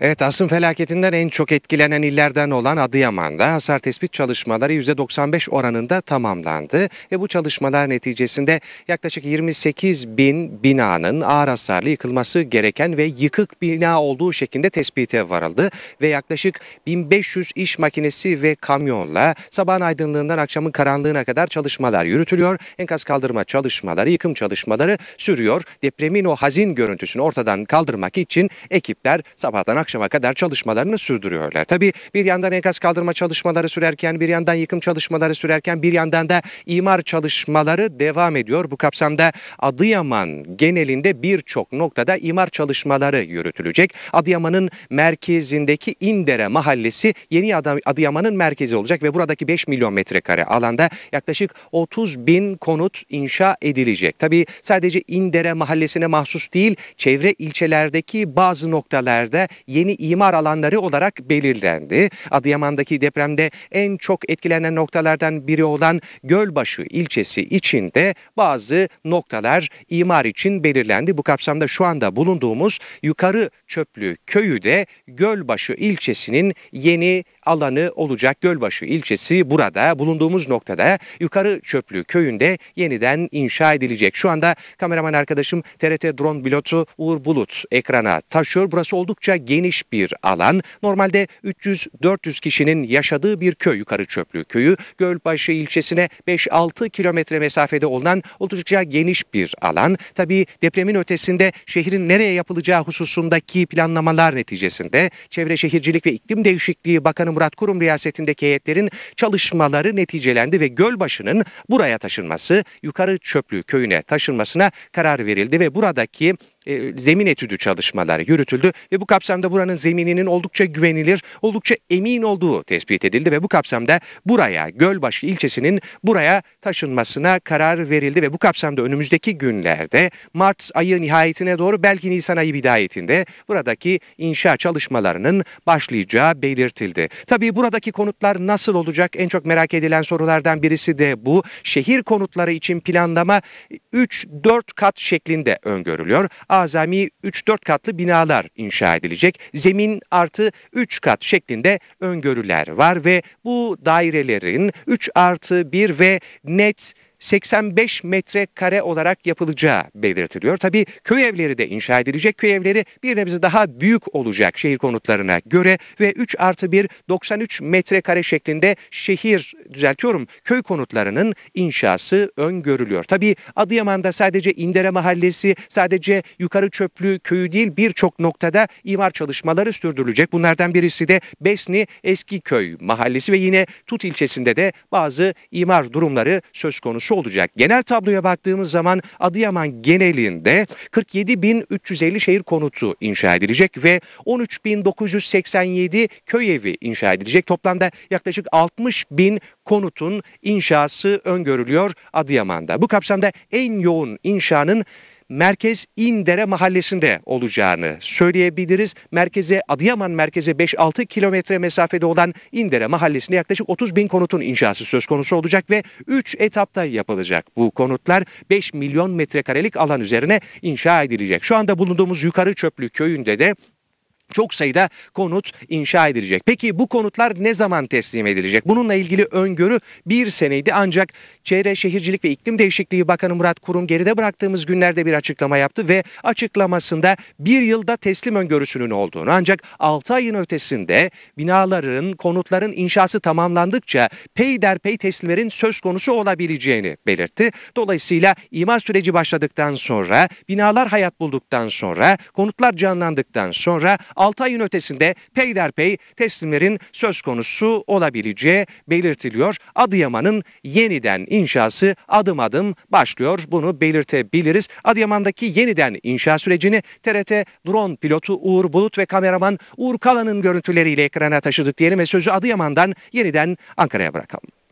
Evet asrın felaketinden en çok etkilenen illerden olan Adıyaman'da hasar tespit çalışmaları %95 oranında tamamlandı ve bu çalışmalar neticesinde yaklaşık 28 bin binanın ağır hasarlı yıkılması gereken ve yıkık bina olduğu şeklinde tespite varıldı ve yaklaşık 1500 iş makinesi ve kamyonla sabahın aydınlığından akşamın karanlığına kadar çalışmalar yürütülüyor. Enkaz kaldırma çalışmaları, yıkım çalışmaları sürüyor. Depremin o hazin görüntüsünü ortadan kaldırmak için ekipler sabahtan akşama kadar çalışmalarını sürdürüyorlar. Tabii bir yandan enkaz kaldırma çalışmaları sürerken, bir yandan yıkım çalışmaları sürerken, bir yandan da imar çalışmaları devam ediyor. Bu kapsamda Adıyaman genelinde birçok noktada imar çalışmaları yürütülecek. Adıyaman'ın merkezindeki İndere Mahallesi yeni Adıyaman'ın merkezi olacak ve buradaki 5 milyon metrekare alanda yaklaşık 30 bin konut inşa edilecek. Tabii sadece İndere Mahallesi'ne mahsus değil, çevre ilçelerdeki bazı noktalarda yeni imar alanları olarak belirlendi. Adıyaman'daki depremde en çok etkilenen noktalardan biri olan Gölbaşı ilçesi içinde bazı noktalar imar için belirlendi. Bu kapsamda şu anda bulunduğumuz Yukarı Çöplü köyü de Gölbaşı ilçesinin yeni alanı olacak Gölbaşı ilçesi burada bulunduğumuz noktada Yukarı Çöplü köyünde yeniden inşa edilecek. Şu anda kameraman arkadaşım TRT drone pilotu Uğur Bulut ekrana taşıyor. Burası oldukça geniş bir alan. Normalde 300-400 kişinin yaşadığı bir köy Yukarı Çöplü köyü. Gölbaşı ilçesine 5-6 kilometre mesafede olan oldukça geniş bir alan. Tabii depremin ötesinde şehrin nereye yapılacağı hususundaki planlamalar neticesinde Çevre Şehircilik ve İklim Değişikliği Bakanı Murat Kurum riyasetindeki heyetlerin çalışmaları neticelendi ve Gölbaşı'nın buraya taşınması, Yukarı Çöplü köyüne taşınmasına karar verildi ve buradaki e, zemin etüdü çalışmaları yürütüldü ve bu kapsamda buranın zemininin oldukça güvenilir, oldukça emin olduğu tespit edildi ve bu kapsamda buraya Gölbaşı ilçesinin buraya taşınmasına karar verildi ve bu kapsamda önümüzdeki günlerde Mart ayı nihayetine doğru belki Nisan ayı bidayetinde buradaki inşa çalışmalarının başlayacağı belirtildi. Tabii buradaki konutlar nasıl olacak en çok merak edilen sorulardan birisi de bu. Şehir konutları için planlama 3-4 kat şeklinde öngörülüyor azami 3-4 katlı binalar inşa edilecek. Zemin artı 3 kat şeklinde öngörüler var ve bu dairelerin 3 artı 1 ve net 85 metrekare olarak yapılacağı belirtiliyor. Tabii köy evleri de inşa edilecek. Köy evleri bir nebze daha büyük olacak şehir konutlarına göre ve 3 artı 1 93 metrekare şeklinde şehir düzeltiyorum köy konutlarının inşası öngörülüyor. Tabii Adıyaman'da sadece İndere Mahallesi sadece Yukarı Çöplü köyü değil birçok noktada imar çalışmaları sürdürülecek. Bunlardan birisi de Besni Eski Köy Mahallesi ve yine Tut ilçesinde de bazı imar durumları söz konusu olacak. Genel tabloya baktığımız zaman Adıyaman genelinde 47.350 şehir konutu inşa edilecek ve 13.987 köy evi inşa edilecek. Toplamda yaklaşık 60.000 konutun inşası öngörülüyor Adıyaman'da. Bu kapsamda en yoğun inşanın merkez İndere mahallesinde olacağını söyleyebiliriz. Merkeze Adıyaman merkeze 5-6 kilometre mesafede olan İndere mahallesinde yaklaşık 30 bin konutun inşası söz konusu olacak ve 3 etapta yapılacak. Bu konutlar 5 milyon metrekarelik alan üzerine inşa edilecek. Şu anda bulunduğumuz Yukarı Çöplü köyünde de çok sayıda konut inşa edilecek. Peki bu konutlar ne zaman teslim edilecek? Bununla ilgili öngörü bir seneydi ancak Çevre Şehircilik ve İklim Değişikliği Bakanı Murat Kurum geride bıraktığımız günlerde bir açıklama yaptı ve açıklamasında bir yılda teslim öngörüsünün olduğunu ancak 6 ayın ötesinde binaların, konutların inşası tamamlandıkça peyderpey teslimlerin söz konusu olabileceğini belirtti. Dolayısıyla imar süreci başladıktan sonra, binalar hayat bulduktan sonra, konutlar canlandıktan sonra 6 ayın ötesinde peyderpey teslimlerin söz konusu olabileceği belirtiliyor. Adıyaman'ın yeniden inşası adım adım başlıyor. Bunu belirtebiliriz. Adıyaman'daki yeniden inşa sürecini TRT drone pilotu Uğur Bulut ve kameraman Uğur Kalan'ın görüntüleriyle ekrana taşıdık diyelim ve sözü Adıyaman'dan yeniden Ankara'ya bırakalım.